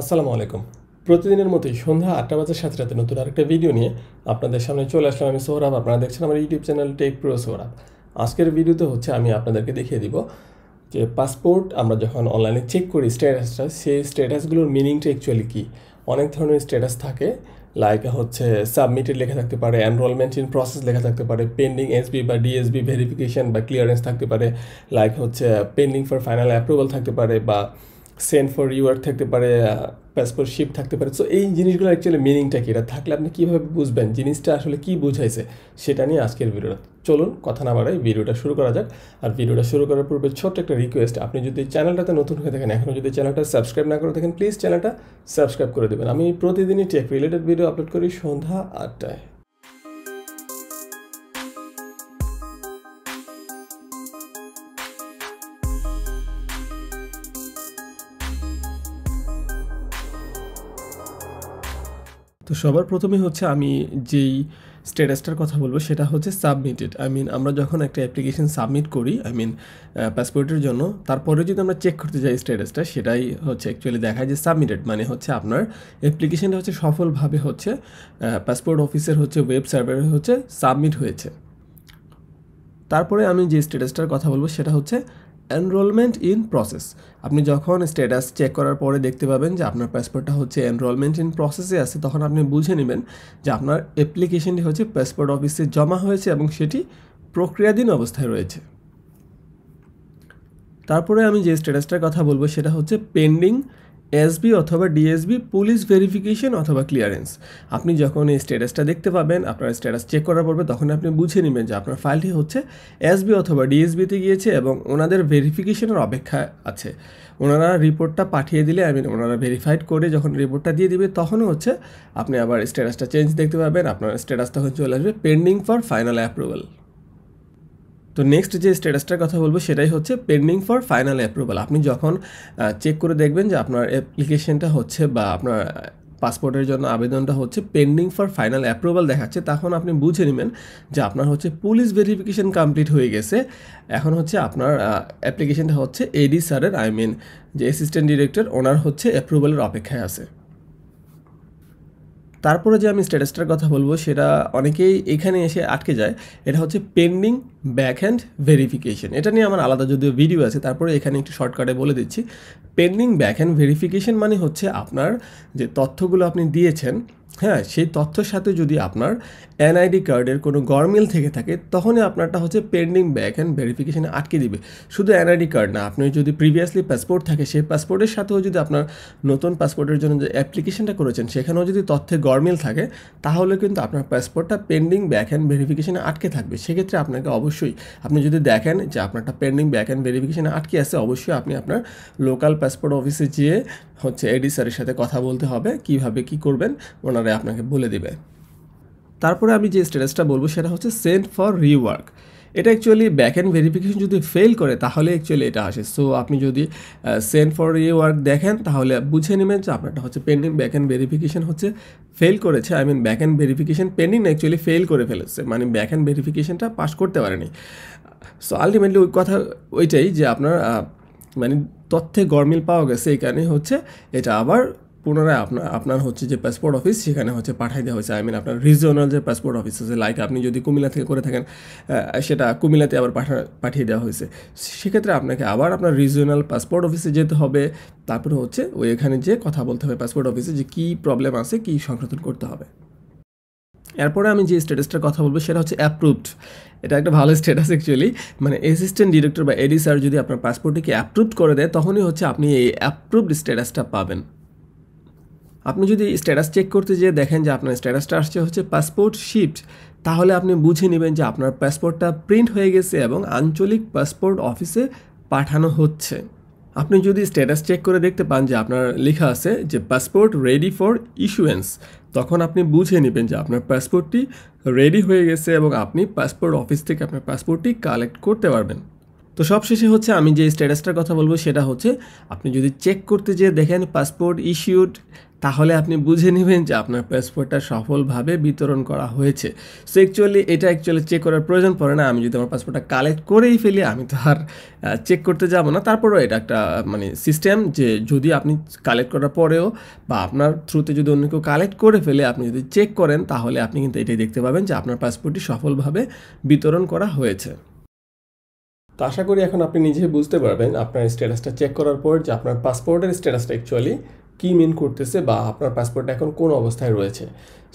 আসসালামু আলাইকুম প্রতিদিনের মতোই সন্ধ্যা আটটা বাজার সাথে সাথে নতুন আরেকটা ভিডিও নিয়ে আপনাদের সামনে চলে আসলাম আমি সৌরভ আপনারা দেখছেন আমার YouTube channel tech pro Sohrab আজকের ভিডিওতে হচ্ছে আমি আপনাদেরকে দেখিয়ে দিব যে পাসপোর্ট আমরা যখন অনলাইনে চেক করি স্ট্যাটাসটা সেই স্ট্যাটাসগুলোর মিনিংটা অ্যাকচুয়ালি কী অনেক ধরনের স্ট্যাটাস থাকে লাইক হচ্ছে সাবমিটেড লেখা থাকতে পারে এনরোলমেন্ট ইন প্রসেস লেখা থাকতে পারে পেন্ডিং এসবি বা ডিএসবি ভেরিফিকেশন বা ক্লিয়ারেন্স থাকতে পারে লাইক হচ্ছে পেন্ডিং ফর ফাইনাল অ্যাপ্রুভাল থাকতে পারে বা সেন্ড ফর ইউআর থাকতে পারে প্যাসপোর্ট শিপ থাকতে পারে সো এই জিনিসগুলো অ্যাকচুয়ালি মিনিংটা কী এটা থাকলে আপনি কীভাবে বুঝবেন জিনিসটা আসলে কী বুঝাইছে সেটা নিয়ে আজকের ভিডিওটা চলুন কথা না বাড়াই ভিডিওটা শুরু করা যাক আর ভিডিওটা শুরু করার পূর্বে ছোট্ট একটা রিকোয়েস্ট আপনি যদি চ্যানেলটাতে নতুন হয়ে থাকেন এখনও যদি চ্যানেলটা সাবস্ক্রাইব না করে থাকেন প্লিজ চ্যানেলটা সাবস্ক্রাইব করে দেবেন আমি প্রতিদিনই টেক রিলেটেড ভিডিও আপলোড করি সন্ধ্যা আটটায় তো সবার প্রথমে হচ্ছে আমি যেই স্ট্যাটাসটার কথা বলবো সেটা হচ্ছে সাবমিটেড আই মিন আমরা যখন একটা অ্যাপ্লিকেশন সাবমিট করি আই মিন পাসপোর্টের জন্য তারপরে যদি আমরা চেক করতে যাই স্ট্যাটাসটা সেটাই হচ্ছে অ্যাকচুয়ালি দেখায় যে সাবমিটেড মানে হচ্ছে আপনার অ্যাপ্লিকেশনটা হচ্ছে সফলভাবে হচ্ছে পাসপোর্ট অফিসের হচ্ছে ওয়েব সার্ভারে হচ্ছে সাবমিট হয়েছে তারপরে আমি যে স্ট্যাটাসটার কথা বলবো সেটা হচ্ছে এনরোলমেন্ট ইন প্রসেস আপনি যখন স্ট্যাটাস চেক করার পরে দেখতে পাবেন যে আপনার পাসপোর্টটা হচ্ছে এনরোলমেন্ট ইন প্রসেসে আছে তখন আপনি বুঝে নেবেন যে আপনার অ্যাপ্লিকেশনটি হচ্ছে পাসপোর্ট অফিসে জমা হয়েছে এবং সেটি প্রক্রিয়াধীন অবস্থায় রয়েছে তারপরে আমি যে স্ট্যাটাসটার কথা বলবো সেটা হচ্ছে পেন্ডিং এসবি অথবা ডিএসবি পুলিশ ভেরিফিকেশন অথবা ক্লিয়ারেন্স আপনি যখন এই স্ট্যাটাসটা দেখতে পাবেন আপনার স্ট্যাটাস চেক করার পরবে তখন আপনি বুঝে নেবেন যে আপনার ফাইলটি হচ্ছে এসবি অথবা ডিএসবিতে গিয়েছে এবং ওনাদের ভেরিফিকেশনের অপেক্ষা আছে ওনারা রিপোর্টটা পাঠিয়ে দিলে আই মিন ওনারা ভেরিফাইড করে যখন রিপোর্টটা দিয়ে দিবে তখনও হচ্ছে আপনি আবার স্ট্যাটাসটা চেঞ্জ দেখতে পাবেন আপনার স্ট্যাটাস তখন চলে আসবে পেন্ডিং ফর ফাইনাল অ্যাপ্রুভাল তো নেক্সট যে স্ট্যাটাসটার কথা বলবো সেটাই হচ্ছে পেন্ডিং ফর ফাইনাল অ্যাপ্রুভাল আপনি যখন চেক করে দেখবেন যে আপনার অ্যাপ্লিকেশনটা হচ্ছে বা আপনার পাসপোর্টের জন্য আবেদনটা হচ্ছে পেন্ডিং ফর ফাইনাল অ্যাপ্রুভাল দেখাচ্ছে তখন আপনি বুঝে নেবেন যে আপনার হচ্ছে পুলিশ ভেরিফিকেশন কমপ্লিট হয়ে গেছে এখন হচ্ছে আপনার অ্যাপ্লিকেশনটা হচ্ছে এডি স্যারের আই মিন যে অ্যাসিস্ট্যান্ট ডিরেক্টর ওনার হচ্ছে অ্যাপ্রুভালের অপেক্ষায় আছে তারপরে যে আমি স্ট্যাটাসটার কথা বলবো সেটা অনেকেই এখানে এসে আটকে যায় এটা হচ্ছে পেন্ডিং ব্যাক হ্যান্ড ভেরিফিকেশন এটা নিয়ে আমার আলাদা যদিও ভিডিও আছে তারপরে এখানে একটু শর্টকাটে বলে দিচ্ছি পেন্ডিং ব্যাক হ্যান্ড ভেরিফিকেশন মানে হচ্ছে আপনার যে তথ্যগুলো আপনি দিয়েছেন হ্যাঁ সেই তথ্যের সাথে যদি আপনার এনআইডি কার্ডের কোনো গরমিল থেকে থাকে তখনই আপনারটা হচ্ছে পেন্ডিং ব্যাক অ্যান্ড ভেরিফিকেশানে আটকে দিবে শুধু এনআইডি কার্ড না আপনি যদি প্রিভিয়াসলি পাসপোর্ট থাকে সেই পাসপোর্টের সাথেও যদি আপনার নতুন পাসপোর্টের জন্য যে অ্যাপ্লিকেশানটা করেছেন সেখানেও যদি তথ্যে গরমিল থাকে তাহলে কিন্তু আপনার পাসপোর্টটা পেন্ডিং ব্যাক অ্যান্ড ভেরিফিকেশানে আটকে থাকবে সেক্ষেত্রে আপনাকে অবশ্যই আপনি যদি দেখেন যে আপনারটা পেন্ডিং ব্যাক অ্যান্ড ভেরিফিকেশানে আটকে আছে অবশ্যই আপনি আপনার লোকাল পাসপোর্ট অফিসে যেয়ে হচ্ছে এডি স্যারের সাথে কথা বলতে হবে কিভাবে কি করবেন ওনার করারে আপনাকে বলে দিবে তারপরে আমি যে স্ট্যাটাসটা বলবো সেটা হচ্ছে সেন্ট ফর রিওয়ার্ক এটা অ্যাকচুয়ালি ব্যাক অ্যান্ড ভেরিফিকেশন যদি ফেল করে তাহলে অ্যাকচুয়ালি এটা আসে সো আপনি যদি সেন্ট ফর রিওয়ার্ক দেখেন তাহলে বুঝে নেবেন যে আপনারটা হচ্ছে পেন্ডিং ব্যাক অ্যান্ড ভেরিফিকেশন হচ্ছে ফেল করেছে I mean backend verification pending actually fail করে ফেলেছে মানে ব্যাক অ্যান্ড ভেরিফিকেশনটা পাস করতে পারেনি সো আলটিমেটলি ওই কথা ওইটাই যে আপনার মানে তথ্যে গরমিল পাওয়া গেছে এই কারণে হচ্ছে এটা আবার পুনরায় আপনার আপনার হচ্ছে যে পাসপোর্ট অফিস সেখানে হচ্ছে পাঠাই দেওয়া হয়েছে আই মিন আপনার রিজিওনাল যে পাসপোর্ট অফিস আছে লাইক আপনি যদি কুমিল্লা থেকে করে থাকেন সেটা কুমিল্লাতে আবার পাঠা পাঠিয়ে দেওয়া হয়েছে সেক্ষেত্রে আপনাকে আবার আপনার রিজিওনাল পাসপোর্ট অফিসে যেতে হবে তারপরে হচ্ছে ওই এখানে যে কথা বলতে হবে পাসপোর্ট অফিসে যে কী প্রবলেম আছে কী সংশোধন করতে হবে এরপরে আমি যে স্ট্যাটাসটার কথা বলবো সেটা হচ্ছে অ্যাপ্রুভড এটা একটা ভালো স্ট্যাটাস অ্যাকচুয়ালি মানে অ্যাসিস্ট্যান্ট ডিরেক্টর বা এডি স্যার যদি আপনার পাসপোর্টটিকে অ্যাপ্রুভ করে দেয় তখনই হচ্ছে আপনি এই অ্যাপ্রুভড স্ট্যাটাসটা পাবেন আপনি যদি স্ট্যাটাস চেক করতে যেয়ে দেখেন যে আপনার স্ট্যাটাসটা আসছে হচ্ছে পাসপোর্ট শিফট তাহলে আপনি বুঝে নেবেন যে আপনার পাসপোর্টটা প্রিন্ট হয়ে গেছে এবং আঞ্চলিক পাসপোর্ট অফিসে পাঠানো হচ্ছে আপনি যদি স্ট্যাটাস চেক করে দেখতে পান যে আপনার লেখা আছে যে পাসপোর্ট রেডি ফর ইস্যুয়েন্স তখন আপনি বুঝে নেবেন যে আপনার পাসপোর্টটি রেডি হয়ে গেছে এবং আপনি পাসপোর্ট অফিস থেকে আপনার পাসপোর্টটি কালেক্ট করতে পারবেন তো সবশেষে হচ্ছে আমি যে স্ট্যাটাসটার কথা বলবো সেটা হচ্ছে আপনি যদি চেক করতে যেয়ে দেখেন পাসপোর্ট ইস্যুড তাহলে আপনি বুঝে নেবেন যে আপনার পাসপোর্টটা সফলভাবে বিতরণ করা হয়েছে সো অ্যাকচুয়ালি এটা অ্যাকচুয়ালি চেক করার প্রয়োজন পড়ে না আমি যদি আমার পাসপোর্টটা কালেক্ট করেই ফেলি আমি তো আর চেক করতে যাব না তারপরেও এটা একটা মানে সিস্টেম যে যদি আপনি কালেক্ট করার পরেও বা আপনার থ্রুতে যদি অন্য কেউ কালেক্ট করে ফেলে আপনি যদি চেক করেন তাহলে আপনি কিন্তু এটাই দেখতে পাবেন যে আপনার পাসপোর্টটি সফলভাবে বিতরণ করা হয়েছে তো আশা করি এখন আপনি নিজেই বুঝতে পারবেন আপনার স্ট্যাটাসটা চেক করার পর যে আপনার পাসপোর্টের স্ট্যাটাসটা অ্যাকচুয়ালি কী মিন করতেছে বা আপনার পাসপোর্টটা এখন কোন অবস্থায় রয়েছে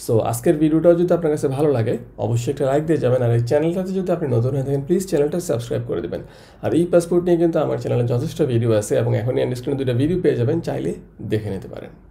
সো আজকের ভিডিওটাও যদি আপনার কাছে ভালো লাগে অবশ্যই একটা লাইক দিয়ে যাবেন আর এই চ্যানেলটাতে যদি আপনি নতুন হয়ে থাকেন প্লিজ চ্যানেলটা সাবস্ক্রাইব করে দেবেন আর এই পাসপোর্ট নিয়ে কিন্তু আমার চ্যানেলে যথেষ্ট ভিডিও আছে এবং এখন এন্ড স্ক্রিনে দুটো ভিডিও পেয়ে যাবেন চাইলে দেখে নিতে পারেন